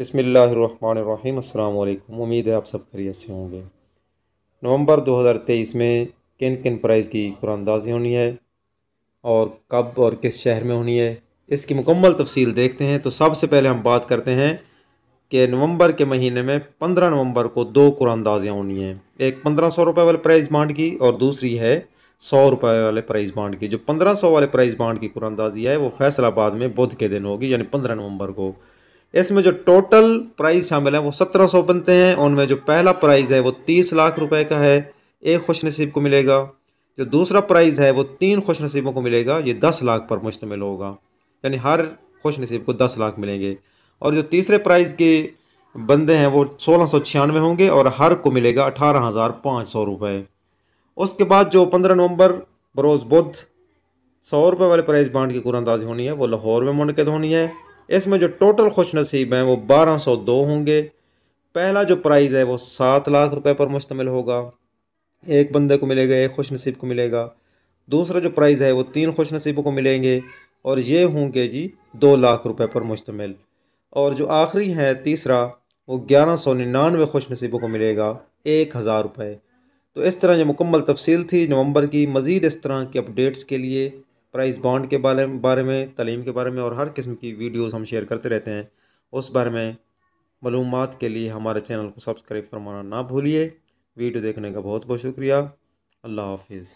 बसमीम् अल्लाम उम्मीद है आप सब खरीत से होंगे नवंबर 2023 में किन किन प्राइज़ की कुरानदाजी होनी है और कब और किस शहर में होनी है इसकी मुकम्मल तफसील देखते हैं तो सबसे पहले हम बात करते हैं कि नवंबर के महीने में 15 नवंबर को दो कुरानंदाजियाँ होनी हैं एक पंद्रह सौ रुपये वाले प्राइज़ बांड की और दूसरी है सौ रुपये वाले प्राइज़ बांड की जो पंद्रह सौ वाले प्राइज़ बांड की कुरानंदाजी है वो फैसलाबाद में बुध के दिन होगी यानी पंद्रह नवंबर को इसमें जो टोटल प्राइस शामिल है वो सत्रह सौ बनते हैं उनमें जो पहला प्राइज़ है वो तीस लाख रुपए का है एक खुश नसीब को मिलेगा जो दूसरा प्राइज़ है वो तीन खुश नसीबों को मिलेगा ये दस लाख पर मुश्तमिल होगा यानी हर खुश नसीब को दस लाख मिलेंगे और जो तीसरे प्राइज़ के बंदे हैं वो सोलह सौ छियानवे होंगे और हर को मिलेगा अठारह हज़ार पाँच सौ रुपये उसके बाद जो पंद्रह नवंबर बरोज़ बुद्ध सौ रुपये वाले प्राइज़ बांट की कुरानंदाजी होनी है वो लाहौर में मुनद होनी है इसमें जो टोटल खुश नसीब हैं वो बारह सौ दो होंगे पहला जो प्राइज़ है वो सात लाख रुपए पर मुश्तमिल होगा एक बंदे को मिलेगा एक खुश नसीब को मिलेगा दूसरा जो प्राइज़ है वो तीन खुश नसीबों को मिलेंगे और ये होंगे जी दो लाख रुपए पर मुश्तमिल और जो आखिरी है तीसरा वो ग्यारह सौ निन्यानवे खुश नसीबों को मिलेगा एक हज़ार रुपये तो इस तरह ये मुकम्मल तफसील थी नवंबर की मज़ीद इस तरह की अपडेट्स के लिए प्राइस बॉन्ड के बारे बारे में तलीम के बारे में और हर किस्म की वीडियोस हम शेयर करते रहते हैं उस बारे में मालूम के लिए हमारे चैनल को सब्सक्राइब फरमाना ना भूलिए वीडियो देखने का बहुत बहुत शुक्रिया अल्लाह हाफिज़